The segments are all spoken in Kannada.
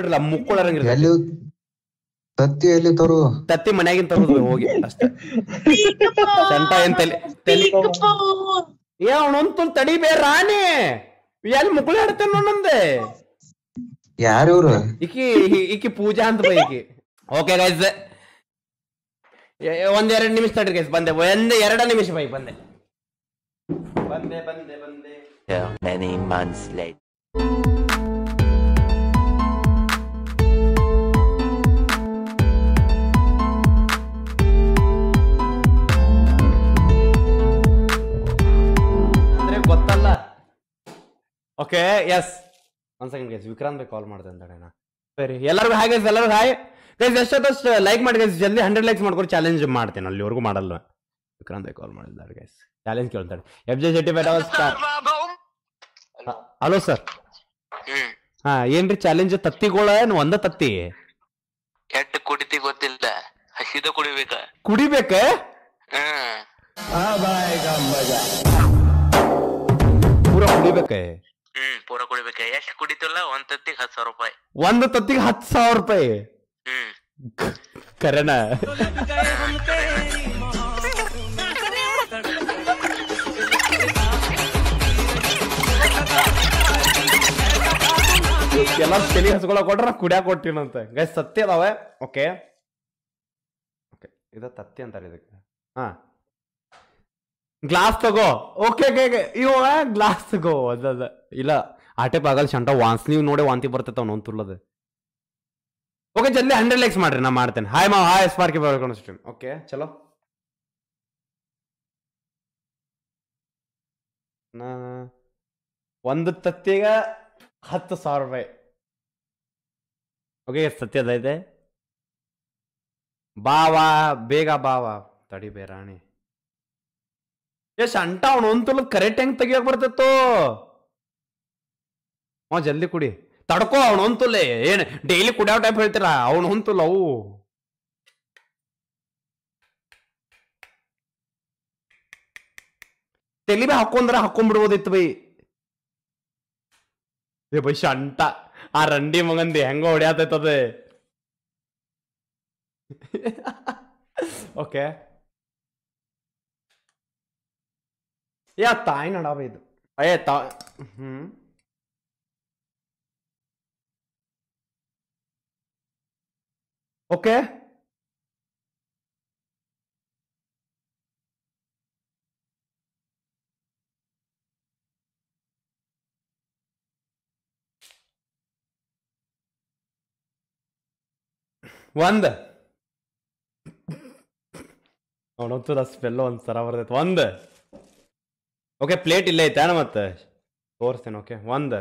ಬಿಡ್ರಲ್ಲ ಮುಕ್ಕೊಳ್ಳರಂಗಿಲ್ಲ ತತ್ತಿ ಎಲ್ಲಿ ತರು ತತ್ತಿ ತರೋದು ಹೋಗಿ ಅಷ್ಟೇ ಏನ್ ತಲೆ ತಲೆ ಏ ತಡಿ ಬೇ ರಾಣಿ ಎಲ್ಲಿ ಪೂಜಾ ಅಂತ ಓಕೆ ಗೈಸ್ ಒಂದ್ ಎರಡು ನಿಮಿಷ ತಡ್ರಿ ಗೈಸ್ ಬಂದೆ ಒಂದ್ ಎರಡ ನಿಮಿಷ ಬೈ ಬಂದೆ ಬಂದೆ ಬಂದೆ ಬಂದೆ many months ಓಕೆ ಎಸ್ ಒಂದ್ ಸೆಕೆಂಡ್ ಗೈಸ್ ವಿಕ್ರಾಂತ್ ಕಾಲ್ ಮಾಡ್ದೆ ಅಂತ ಸರಿ ಎಲ್ಲರಿಗೂ ಹಾಯ್ ಗೈಸ್ ಎಲ್ಲರಿಗೂ ಹಾಯ್ ಗೈಸ್ ಎಷ್ಟೊತ್ತಷ್ಟು ಲೈಕ್ ಮಾಡಿ ಗೈಸ್ ಜಲ್ದಿ ಹಂಡ್ರೆಡ್ ಲೈಕ್ಸ್ ಮಾಡ್ಕೊಂಡು ಚಾಲೆಂಜ್ ಮಾಡ್ತೇನೆ ಅಲ್ಲಿವರೆಗೂ ಮಾಡಲ್ಲ ವಿಕ್ರಾಂತ್ ಕಾಲ್ ಮಾಡಿದ್ದಾರೆ ಗೈಸ್ ಚಾಲೆಂಜ್ ಕೇಳ್ತಾರೆ ಎಫ್ ಜೆ ಶೆಟ್ಟಿ ಬೇಡ ಹಲೋ ಸರ್ ಹಾ ಏನ್ರಿ ಚಾಲೆಂಜ್ ತತ್ತಿಗಳ ಏನ್ ಒಂದ ತತ್ತಿ ಕೆಟ್ಟ ಕುಡಿತಿ ಗೊತ್ತಿಲ್ಲ ಹಸಿದ ಕುಡಿಬೇಕ ಕುಡಿಬೇಕ ಪೂರ ಕುಡಿಬೇಕ ಹ್ಮ್ ಪೂರ ಕುಡಿಬೇಕ ಎಷ್ಟ್ ಕುಡಿತಿಲ್ಲ ಒಂದ್ ತತ್ತಿಗ್ ಹತ್ತು ಸಾವಿರ ರೂಪಾಯಿ ಒಂದ್ ತತ್ತಿಗೆ ಹತ್ತು ಸಾವಿರ ರೂಪಾಯಿ ಹ್ಮ್ ಕರೆನ ಎಲ್ಲ ತಲೆ ಹಸ್ಕೊಳ ಕೊಟ್ರ ಕುಡಿಯಾಕ ಕೊಟ್ಟಿನಂತ ಗೈಸ್ ಸತ್ಯ ಅದಾವೆ ಓಕೆ ಓಕೆ ಇದ ತತ್ತಿ ಅಂತಾರೆ ಇದಕ್ಕೆ ಹಾ ಗ್ಲಾಸ್ ತಗೋ ಓಕೆ ಓಕೆ ಇವ ಗ್ಲಾಸ್ ತಗೋ ಅದ ಇಲ್ಲ ಆಟೆ ಪಾಗಲ್ ಶಂಟ ವಾನ್ಸ್ ನೀವು ನೋಡಿ ವಾಂತಿ ಬರ್ತೈತೆ ಅವ್ನು ತುಲ್ಲದೆ ಓಕೆ ಜಲ್ದಿ ಹಂಡ್ರೆಡ್ ಲೈಕ್ಸ್ ಮಾಡ್ರಿ ನಾ ಮಾಡ್ತೇನೆ ಹಾಯ್ ಮಾ ಹಾಯ್ ಸ್ಪಾರ್ಕಿ ಬರ್ಕೊಂಡು ಸ್ಟ್ರೀಮ್ ಓಕೆ ಚಲೋ ನಾ ಒಂದು ತತ್ತಿಗ ಹತ್ತು ಸಾವಿರ ರೂಪಾಯಿ ಓಕೆ ಇದೆ ಬಾವಾ ಬೇಗ ಬಾವಾ ತಡಿ ರಾಣಿ ಏ ಶಂಟ ಅವ್ನು ಅಂತಲದ್ ಕರೆಕ್ಟ್ ಹೆಂಗ್ ತೆಗಿಯೋಕ್ ಬರ್ತಿತ್ತು ಅವ ಜಲ್ದಿ ಕುಡಿ ತಡ್ಕೋ ಅವನು ಅಂತಲೇ ಏನ್ ಡೈಲಿ ಕುಡಿಯೋ ಟೈಪ್ ಹೇಳ್ತೀರ ಅವನು ಅಂತಲ್ಲ ಅವು ತೆಲಿಬೇ ಬಿ ಹಾಕೊಂಡ್ರ ಹಾಕೊಂಡ್ಬಿಡ್ಬೋದಿತ್ತು ಬೈ ಏ ಬೈ ಶಂಟ ಆ ರಂಡಿ ಮಗಂದಿ ಹೆಂಗ ಹೊಡ್ಯಾತೈತದೆ ಓಕೆ ஏத்தா என்னடா இது ஏத்தா ம் ஓகே ಒಂದ್ ಅವನಂತೂ ಸ್ಪೆಲ್ಲ ಒಂದ್ಸಲ ಬರ್ತೈತೆ ಒಂದ್ ಓಕೆ ಪ್ಲೇಟ್ ಇಲ್ಲ ಐತಾನ ಮತ್ತೆ ತೋರಿಸ್ತೇನೆ ಓಕೆ ಒಂದು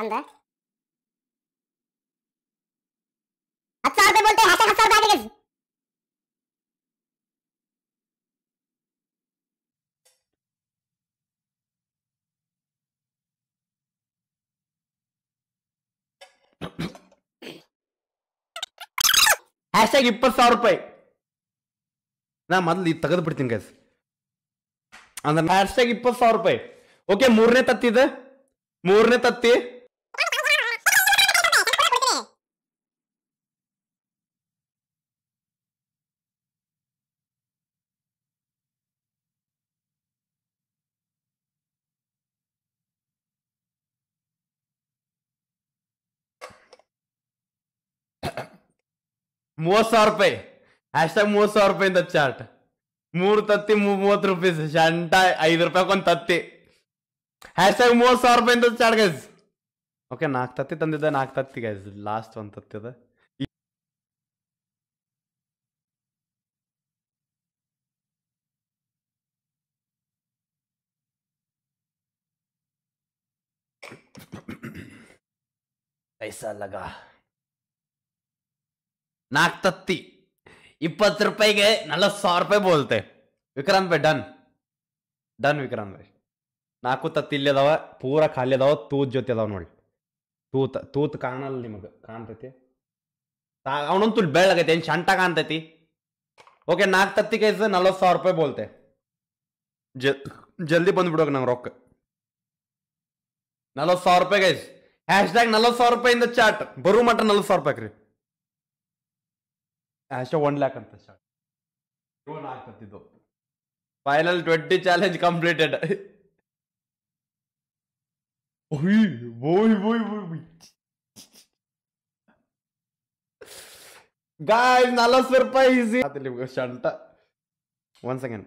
ಒಂದ ಕ್ಯಾಶಾಗಿ ಇಪ್ಪತ್ತು ಸಾವಿರ ರೂಪಾಯಿ ನಾ ಮೊದಲು ಇದು ತೆಗೆದು ಬಿಡ್ತೀನಿ ಗೈಸ್ ಅಂದ್ರೆ ಕ್ಯಾಶಾಗಿ ಇಪ್ಪತ್ತು ಸಾವಿರ ರೂಪಾಯಿ ಓಕೆ ಮೂರನೇ ತತ್ತಿದ ಮೂರನೇ ತತ್ತಿ ಮೂವತ್ತು ಸಾವಿರ ರೂಪಾಯಿ ಅಷ್ಟಾಗ ಮೂವತ್ತು ಸಾವಿರ ರೂಪಾಯಿಂದ ಚಾಟ್ ಮೂರು ತತ್ತಿ ಮೂವತ್ತು ರೂಪೀಸ್ ಶಂಟ ಐದು ರೂಪಾಯಿಗೊಂದು ತತ್ತಿ ಹ್ಯಾಶ್ಟ್ಯಾಗ್ ಮೂವತ್ತು ಸಾವಿರ ರೂಪಾಯಿಂದ ಚಾಟ್ ಗೈಸ್ ಓಕೆ ನಾಲ್ಕು ತತ್ತಿ ತಂದಿದ್ದೆ ನಾಲ್ಕು ತತ್ತಿ ಗೈಸ್ ಲಾಸ್ಟ್ ಒಂದು ತತ್ತಿ ಅದ ऐसा लगा ನಾಲ್ಕು ತತ್ತಿ ಇಪ್ಪತ್ತು ರೂಪಾಯಿಗೆ ನಲ್ವತ್ತು ಸಾವಿರ ರೂಪಾಯಿ ಬೋಲ್ತೆ ವಿಕ್ರಾಂತ್ ಭೈ ಡನ್ ಡನ್ ವಿಕ್ರಾಂತ್ ಬೈ ನಾಲ್ಕು ತತ್ತಿ ಇಲ್ಲಿ ಅದಾವ ಪೂರ ಖಾಲಿ ಅದಾವ ತೂತ್ ಜೊತೆ ಅದಾವ ನೋಡಿ ತೂತ್ ತೂತ್ ಕಾಣಲ್ಲ ನಿಮಗೆ ಕಾಣ್ತೈತಿ ಅವನೊಂದು ತುಲ್ ಬೆಳ್ಳಗೈತಿ ಏನು ಶಂಟ ಕಾಣ್ತೈತಿ ಓಕೆ ನಾಲ್ಕು ತತ್ತಿ ಕೈಸ್ ನಲ್ವತ್ತು ಸಾವಿರ ರೂಪಾಯಿ ಬೋಲ್ತೆ ಜಲ್ದಿ ಬಂದ್ಬಿಡೋಕೆ ನಂಗೆ ರೊಕ್ಕ ನಲ್ವತ್ತು ಸಾವಿರ ರೂಪಾಯಿ ಗೈಸ್ ಹ್ಯಾಶ್ಟ್ಯಾಗ್ ನಲ್ವತ್ತು ಸಾವಿರ ರೂಪಾಯಿಂದ ಚಾಟ್ ಬರು ಮಟ್ಟ ನಲ್ವತ್ತು ಸಾವಿರ ರೂಪಾಯಿ ರೀ ಅಷ್ಟೇ ಒನ್ ಲ್ಯಾಕ್ ಅಂತ ಸ್ಟಾರ್ಟ್ ಲೋನ್ ಆಗ್ತಿದ್ದು ಫೈನಲ್ ಟ್ವೆಂಟಿ ಚಾಲೆಂಜ್ ಕಂಪ್ಲೀಟೆಡ್ ಓಯ್ ಓಯ್ ಓಯ್ ಓಯ್ ಗಾಯ್ ನಲವತ್ತು ರೂಪಾಯಿ ಈಸಿ ಆತಿಲ್ಲ ಸ್ಟಂಟ ಒನ್ ಸೆಕೆಂಡ್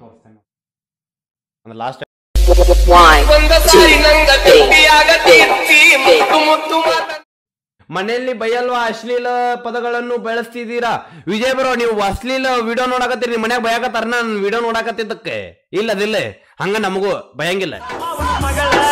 ತೋರಿಸ್ತೇನೆ ಲಾಸ್ಟ್ ಮನೆಯಲ್ಲಿ ಬೈಯಲ್ವಾ ಅಶ್ಲೀಲ ಪದಗಳನ್ನು ಬೆಳೆಸ್ತಿದ್ದೀರಾ ವಿಜಯ್ ಬರೋ ನೀವು ಅಶ್ಲೀಲ ವಿಡಿಯೋ ನೋಡಕತ್ತೀರಿ ನಿಮ್ಮ ಮನ್ಯಾಗ ಬಯಕತ್ತಾರ ನಾನು ವಿಡಿಯೋ ನೋಡಕತ್ತಿದ್ದಕ್ಕೆ ಅದಿಲ್ಲ ಹಂಗ ನಮಗೂ ಭಯಂಗಿಲ್ಲ